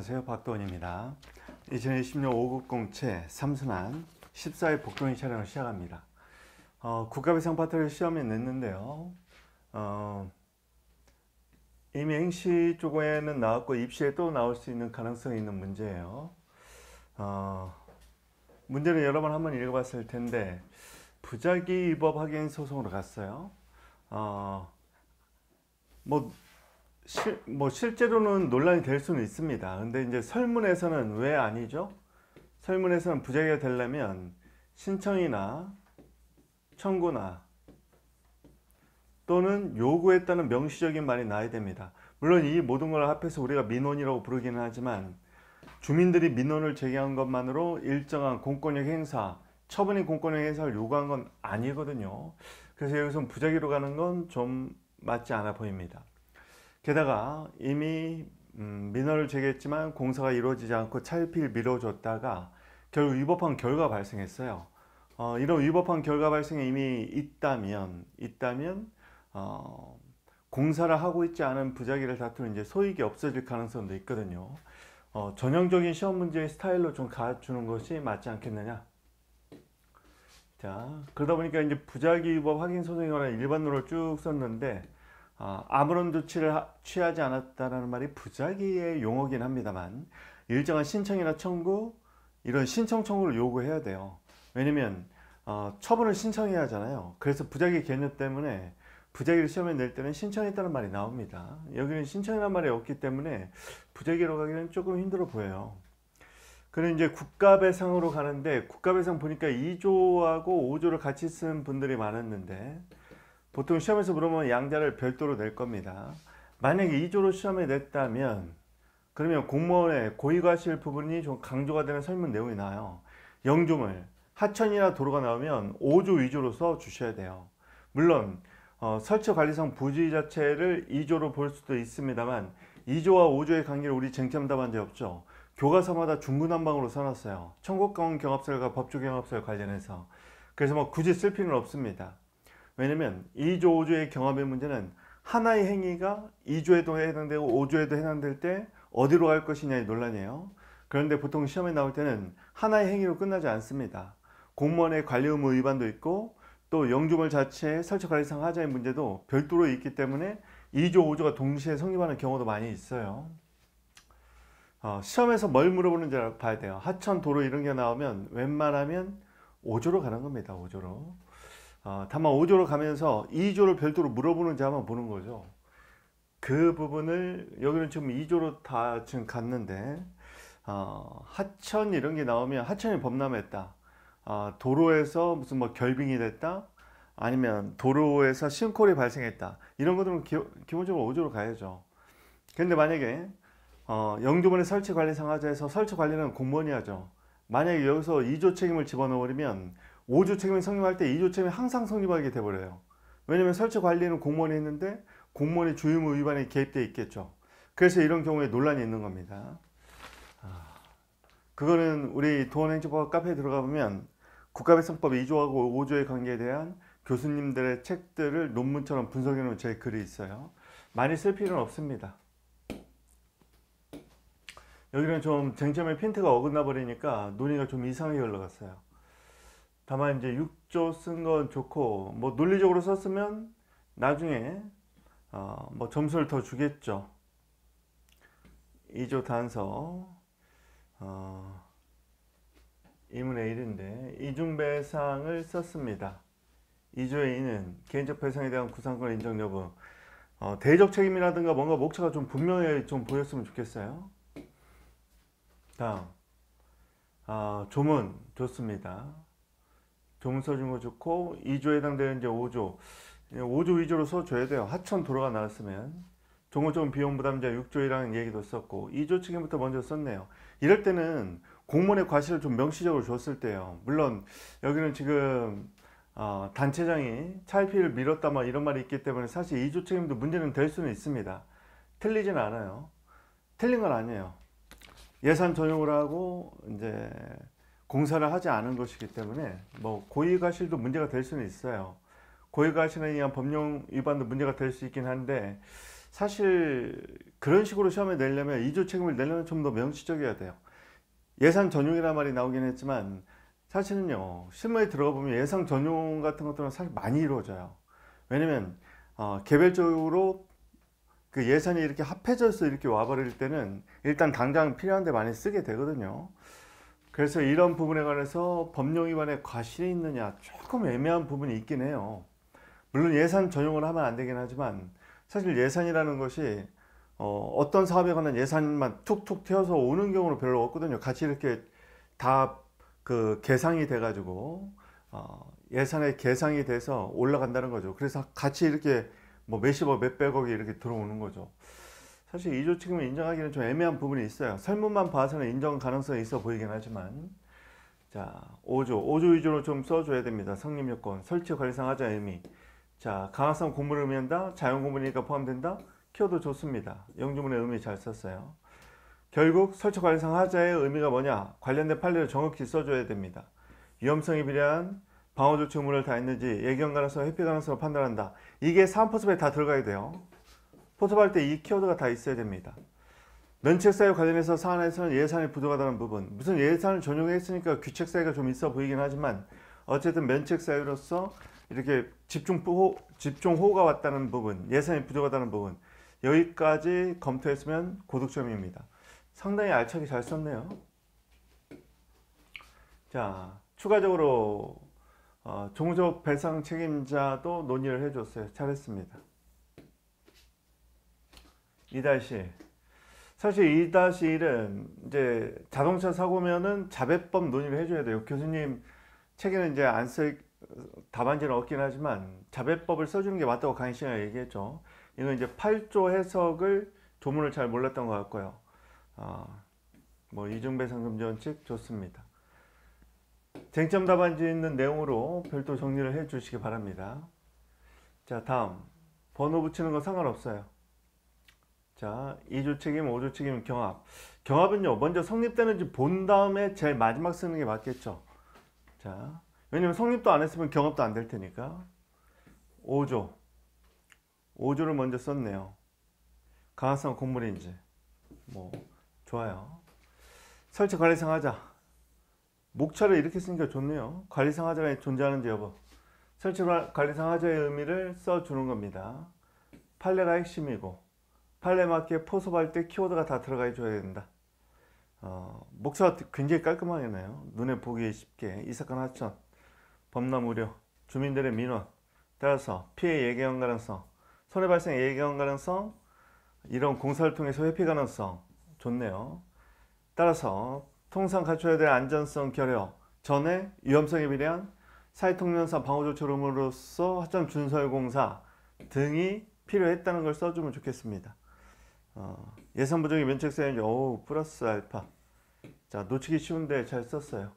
안녕하세요. 박도원입니다. 2020년 5급 공채 삼순환 14일 복동이 촬영을 시작합니다. 어, 국가배상 파트를 시험에 냈는데요. 어, 이미 행시 쪽에는 나왔고 입시에 또 나올 수 있는 가능성이 있는 문제예요. 어, 문제는 여러 번 한번 읽어봤을 텐데 부작위 위법 확인 소송으로 갔어요. 어, 뭐 실, 뭐 실제로는 논란이 될 수는 있습니다. 근데 이제 설문에서는 왜 아니죠? 설문에서는 부재가 되려면 신청이나 청구나 또는 요구에 따른 명시적인 말이 나야 됩니다. 물론 이 모든 걸 합해서 우리가 민원이라고 부르기는 하지만 주민들이 민원을 제기한 것만으로 일정한 공권력 행사, 처분인 공권력 행사를 요구한 건 아니거든요. 그래서 여기서 부작위로 가는 건 좀 맞지 않아 보입니다. 게다가 이미 음, 민원을 제기했지만 공사가 이루어지지 않고 차일피일 미뤄졌다가 결국 위법한 결과가 발생했어요. 어, 이런 위법한 결과 발생이 이미 있다면 있다면 어, 공사를 하고 있지 않은 부작위를 다투는 이제 소익이 없어질 가능성도 있거든요. 어, 전형적인 시험 문제의 스타일로 좀 가주는 것이 맞지 않겠느냐. 자, 그러다 보니까 이제 부작위 위법 확인 소송에 관한 일반론을 쭉 썼는데 어, 아무런 조치를 취하지 않았다는 말이 부작위의 용어긴 합니다만 일정한 신청이나 청구 이런 신청 청구를 요구해야 돼요. 왜냐면 어, 처분을 신청해야 하잖아요. 그래서 부작위 개념 때문에 부작위를 시험에 낼 때는 신청했다는 말이 나옵니다. 여기는 신청이라는 말이 없기 때문에 부작위로 가기는 조금 힘들어 보여요. 그리고 이제 국가배상으로 가는데 국가배상 보니까 2조하고 5조를 같이 쓴 분들이 많았는데 보통 시험에서 물으면 양자를 별도로 낼 겁니다. 만약에 2조로 시험에 냈다면 그러면 공무원의 고의과실 부분이 좀 강조가 되는 설문 내용이 나와요. 영조물, 하천이나 도로가 나오면 5조, 2조로서 주셔야 돼요. 물론 어, 설치관리상 부지 자체를 2조로 볼 수도 있습니다만 2조와 5조의 관계를 우리 쟁점 답안 제 없죠. 교과서마다 중구난방으로 써놨어요. 청국강원 경합설과 법조 경합설 관련해서. 그래서 뭐 굳이 쓸 필요는 없습니다. 왜냐면 2조 5조의 경합의 문제는 하나의 행위가 2조에도 해당되고 5조에도 해당될 때 어디로 갈 것이냐의 논란이에요. 그런데 보통 시험에 나올 때는 하나의 행위로 끝나지 않습니다. 공무원의 관리 의무 위반도 있고 또 영주물 자체 설치 관리상 하자의 문제도 별도로 있기 때문에 2조 5조가 동시에 성립하는 경우도 많이 있어요. 어, 시험에서 뭘 물어보는지 봐야 돼요. 하천, 도로 이런 게 나오면 웬만하면 5조로 가는 겁니다. 5조로. 어, 다만 5조로 가면서 2조를 별도로 물어보는 지 한번 보는 거죠. 그 부분을 여기는 지금 2조로 다 지금 갔는데 어, 하천 이런 게 나오면 하천이 범람했다. 어, 도로에서 무슨 뭐 결빙이 됐다. 아니면 도로에서 싱콜이 발생했다. 이런 것들은 기, 본적으로 5조로 가야죠. 근데 만약에 어, 영주본의 설치 관리 상하자에서 설치 관리는 공무원이 하죠. 만약에 여기서 2조 책임을 집어넣으면 5조 책임이 성립할 때 2조 책임이 항상 성립하게 돼버려요. 왜냐면 설치 관리는 공무원이 했는데 공무원의 주의무 위반에 개입돼 있겠죠. 그래서 이런 경우에 논란이 있는 겁니다. 아, 그거는 우리 도원행정법 카페에 들어가 보면 국가배상법 2조하고 5조의 관계에 대한 교수님들의 책들을 논문처럼 분석해 놓은 제 글이 있어요. 많이 쓸 필요는 없습니다. 여기는 좀 쟁점의 핀트가 어긋나 버리니까 논의가 좀 이상하게 흘러갔어요. 다만 이제 6조 쓴 건 좋고 뭐 논리적으로 썼으면 나중에 어, 뭐 점수를 더 주겠죠. 2조 단서 어, 2분의 1인데 이중배상을 썼습니다. 2조의 2는 개인적 배상에 대한 구상권 인정 여부 어, 대적 책임이라든가 뭔가 목차가 좀 분명히 좀 보였으면 좋겠어요. 다음 어, 조문 좋습니다. 경서증거 좋고 2조 에 해당되는 이제 5조 5조 예, 2조로써 줘야 돼요. 하천 도로가 나왔으면 종호점 비용 부담자 6조이라는 얘기도 썼고 2조 측면부터 먼저 썼네요. 이럴 때는 공무원의 과실을 좀 명시적으로 줬을 때요. 물론 여기는 지금 어, 단체장이 차일피를 밀었다 막 뭐 이런 말이 있기 때문에 사실 2조 책임도 문제는 될 수는 있습니다. 틀리진 않아요. 틀린 건 아니에요. 예산 전용을 하고 이제 공사를 하지 않은 것이기 때문에 뭐 고의과실도 문제가 될 수는 있어요. 고의과실에 의한 법령 위반도 문제가 될 수 있긴 한데 사실 그런 식으로 시험에 내려면 이조 책임을 내려면 좀 더 명시적이어야 돼요. 예산 전용이라는 말이 나오긴 했지만 사실은요 실무에 들어가 보면 예산 전용 같은 것들은 사실 많이 이루어져요. 왜냐면 어, 개별적으로 그 예산이 이렇게 합해져서 이렇게 와버릴 때는 일단 당장 필요한 데 많이 쓰게 되거든요. 그래서 이런 부분에 관해서 법령 위반에 과실이 있느냐 조금 애매한 부분이 있긴 해요. 물론 예산 전용을 하면 안 되긴 하지만 사실 예산이라는 것이 어, 떤 사업에 관한 예산만 툭툭 튀어서 오는 경우는 별로 없거든요. 같이 이렇게 다 그 계상이 돼가지고 어, 예산의 계상이 돼서 올라간다는 거죠. 그래서 같이 이렇게 뭐 몇십억 몇백억이 이렇게 들어오는 거죠. 사실 이조 책임을 인정하기는 좀 애매한 부분이 있어요. 설문만 봐서는 인정 가능성이 있어 보이긴 하지만 자 5조, 5조 2조로 좀 써줘야 됩니다. 성립요건, 설치 관리상 하자 의미 자 강화성 공문을 의미한다, 자연공문이니까 포함된다 키워도 좋습니다. 영주문의 의미 잘 썼어요. 결국 설치 관리상 하자의 의미가 뭐냐 관련된 판례를 정확히 써줘야 됩니다. 위험성에 비례한 방어조치 의무를 다했는지 예견 가능성, 회피 가능성을 판단한다. 이게 3%에 다 들어가야 돼요. 포섭할 때 이 키워드가 다 있어야 됩니다. 면책사유 관련해서 사안에서는 예산이 부족하다는 부분 무슨 예산을 전용했으니까 귀책사유가 좀 있어 보이긴 하지만 어쨌든 면책사유로서 이렇게 집중호, 집중호가 왔다는 부분 예산이 부족하다는 부분 여기까지 검토했으면 고득점입니다. 상당히 알차게 잘 썼네요. 자 추가적으로 어, 종족 배상 책임자도 논의를 해줬어요. 잘했습니다. 2-1 사실 2-1은 이제 자동차 사고면은 자배법 논의를 해줘야 돼요. 교수님 책에는 이제 안써 답안지는 없긴 하지만 자배법을 써주는 게 맞다고 강의 시간에 얘기했죠. 이건 이제 8조 해석을 조문을 잘 몰랐던 것 같고요. 아, 뭐 이중배 상금 전칙 좋습니다. 쟁점 답안지 있는 내용으로 별도 정리를 해 주시기 바랍니다. 자 다음 번호 붙이는 거 상관없어요. 자, 2조 책임, 5조 책임, 경합. 경합은요, 먼저 성립되는지 본 다음에 제일 마지막 쓰는 게 맞겠죠. 자, 왜냐면 성립도 안 했으면 경합도 안 될 테니까. 5조. 5조를 먼저 썼네요. 강화성 곡물인지. 뭐, 좋아요. 설치 관리상 하자. 목차를 이렇게 쓰니까 좋네요. 관리상 하자가 존재하는지 여부. 설치 관리상 하자의 의미를 써주는 겁니다. 판례가 핵심이고. 팔레마키에 포섭할 때 키워드가 다 들어가 줘야 된다. 어, 목차가 굉장히 깔끔하게 나요. 눈에 보기 쉽게 이사건 하천, 범람 우려, 주민들의 민원, 따라서 피해 예견 가능성, 손해 발생 예견 가능성, 이런 공사를 통해서 회피 가능성 좋네요. 따라서 통상 갖춰야 될 안전성 결여 전에 위험성에 비례한 사회통념사 방호조처룸으로서 화점 준설공사 등이 필요했다는 걸 써주면 좋겠습니다. 어, 예상부정이면책사유인우 플러스 알파 자 놓치기 쉬운데 잘 썼어요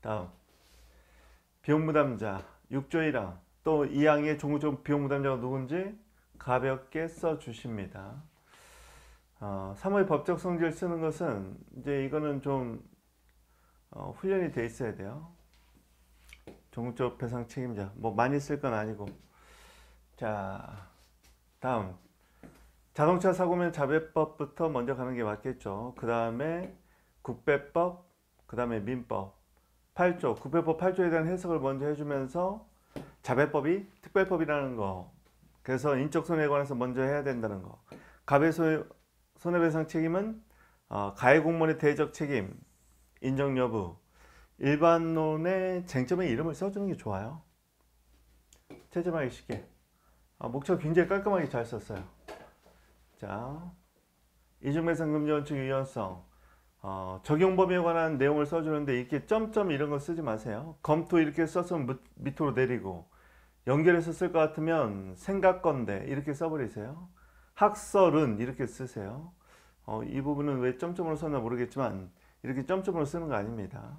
다음 비용 부담자 6조 1항 또 2항의 종구적 비용 부담자가 누군지 가볍게 써주십니다 어, 3의 법적 성질 쓰는 것은 이제 이거는 좀 어, 훈련이 돼 있어야 돼요 종구적 배상 책임자 뭐 많이 쓸 건 아니고 자 다음 자동차 사고면 자배법부터 먼저 가는 게 맞겠죠. 그 다음에 국배법, 그 다음에 민법 8조, 국배법 8조에 대한 해석을 먼저 해주면서 자배법이 특별법이라는 거 그래서 인적 손해에 관해서 먼저 해야 된다는 거가배소의 손해배상 책임은 어, 가해 공무원의 대적 책임, 인정 여부 일반론의 쟁점의 이름을 써주는 게 좋아요. 체제하기 쉽게 아, 목차 굉장히 깔끔하게 잘 썼어요. 자, 이중배상금지 원칙 유연성 어, 적용 범위에 관한 내용을 써주는데 이렇게 점점 이런 거 쓰지 마세요. 검토 이렇게 써서 밑으로 내리고 연결해서 쓸 것 같으면 생각건데 이렇게 써버리세요. 학설은 이렇게 쓰세요. 어, 이 부분은 왜 점점으로 썼나 모르겠지만 이렇게 점점으로 쓰는 거 아닙니다.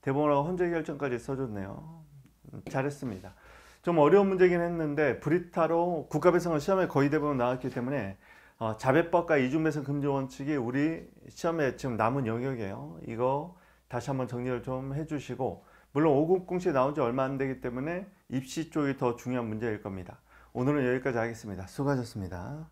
대본하고 헌재 결정까지 써줬네요. 음, 잘했습니다. 좀 어려운 문제긴 했는데 브리타로 국가배상은 시험에 거의 대부분 나왔기 때문에 어, 자배법과 이중배상 금지 원칙이 우리 시험에 지금 남은 영역이에요. 이거 다시 한번 정리를 좀 해주시고 물론 5급 공시에 나온 지 얼마 안 되기 때문에 입시 쪽이 더 중요한 문제일 겁니다. 오늘은 여기까지 하겠습니다. 수고하셨습니다.